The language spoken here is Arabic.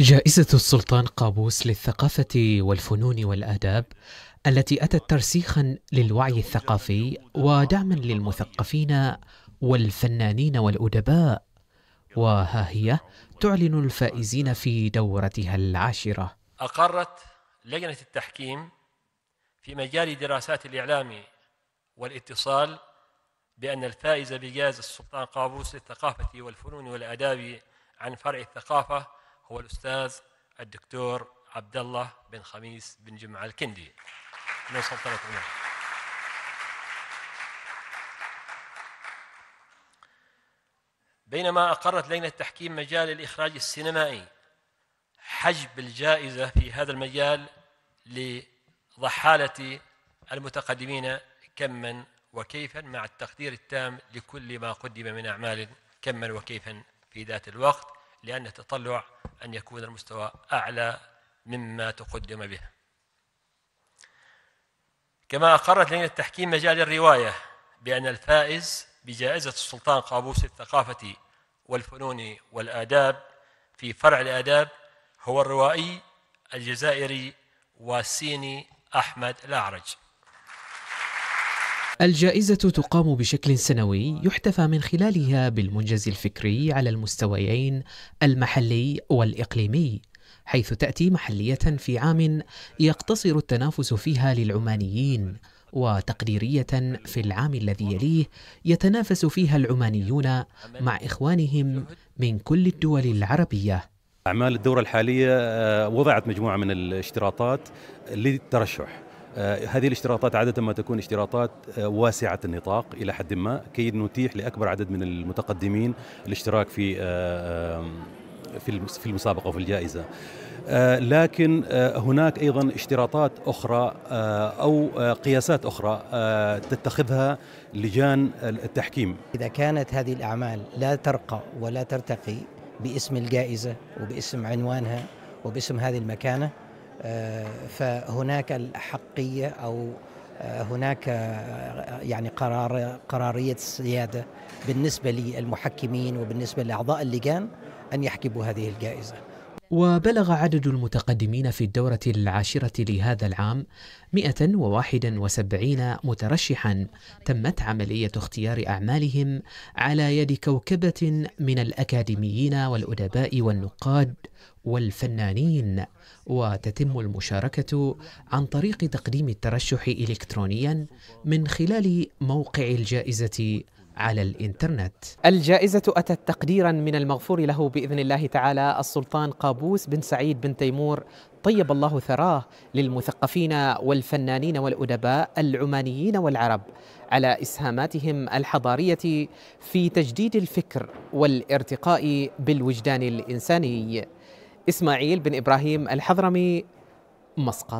جائزة السلطان قابوس للثقافة والفنون والآداب التي أتت ترسيخا للوعي الثقافي ودعما للمثقفين والفنانين والأدباء وها هي تعلن الفائزين في دورتها العاشرة أقرت لجنة التحكيم في مجال دراسات الإعلام والاتصال بأن الفائز بجائزة السلطان قابوس للثقافة والفنون والآداب عن فرع الثقافة هو الأستاذ الدكتور عبد الله بن خميس بن جمعة الكندي من سلطنة عمان بينما أقرت لجنة تحكيم مجال الإخراج السينمائي حجب الجائزة في هذا المجال لضحالة المتقدمين كما وكيفا مع التقدير التام لكل ما قدم من أعمال كما وكيفا في ذات الوقت لأن التطلع أن يكون المستوى أعلى مما تقدم به كما أقرت لجنة التحكيم مجال الرواية بأن الفائز بجائزة السلطان قابوس الثقافة والفنون والآداب في فرع الآداب هو الروائي الجزائري واسيني أحمد الأعرج الجائزة تقام بشكل سنوي يحتفى من خلالها بالمنجز الفكري على المستويين المحلي والإقليمي حيث تأتي محلية في عام يقتصر التنافس فيها للعمانيين وتقديرية في العام الذي يليه يتنافس فيها العمانيون مع إخوانهم من كل الدول العربية أعمال الدورة الحالية آه، وضعت مجموعة من الاشتراطات للترشح آه، هذه الاشتراطات عادة ما تكون اشتراطات آه، واسعة النطاق إلى حد ما كي نتيح لأكبر عدد من المتقدمين الاشتراك في آه، في المسابقة وفي الجائزة لكن هناك ايضا اشتراطات اخرى او قياسات اخرى تتخذها لجان التحكيم. اذا كانت هذه الاعمال لا ترقى ولا ترتقي باسم الجائزه وباسم عنوانها وباسم هذه المكانه آه، فهناك الأحقية أو آه، هناك آه، يعني قرار قرارية السيادة بالنسبة للمحكمين وبالنسبة لأعضاء اللجان أن يحكموا هذه الجائزة وبلغ عدد المتقدمين في الدورة العاشرة لهذا العام 171 مترشحا تمت عملية اختيار أعمالهم على يد كوكبة من الأكاديميين والأدباء والنقاد والفنانين وتتم المشاركة عن طريق تقديم الترشح إلكترونيا من خلال موقع الجائزة على الإنترنت الجائزة أتت تقديرا من المغفور له بإذن الله تعالى السلطان قابوس بن سعيد بن تيمور طيب الله ثراه للمثقفين والفنانين والادباء العمانيين والعرب على اسهاماتهم الحضاريه في تجديد الفكر والارتقاء بالوجدان الانساني. اسماعيل بن ابراهيم الحضرمي مسقط